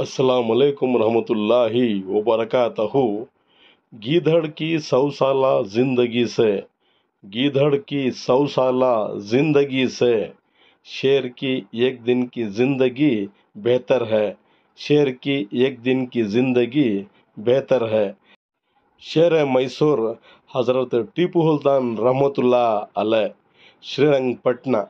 असलकम रहमतुल्लाहि वबरकत गीधड़ की सौ साल जिंदगी से गीधड़ की सौ साल जिंदगी से शेर की एक दिन की जिंदगी बेहतर है शेर की एक दिन की जिंदगी बेहतर है शेर मैसूर हज़रत टीपू सुल्तान रहमतुल्ला अल पटना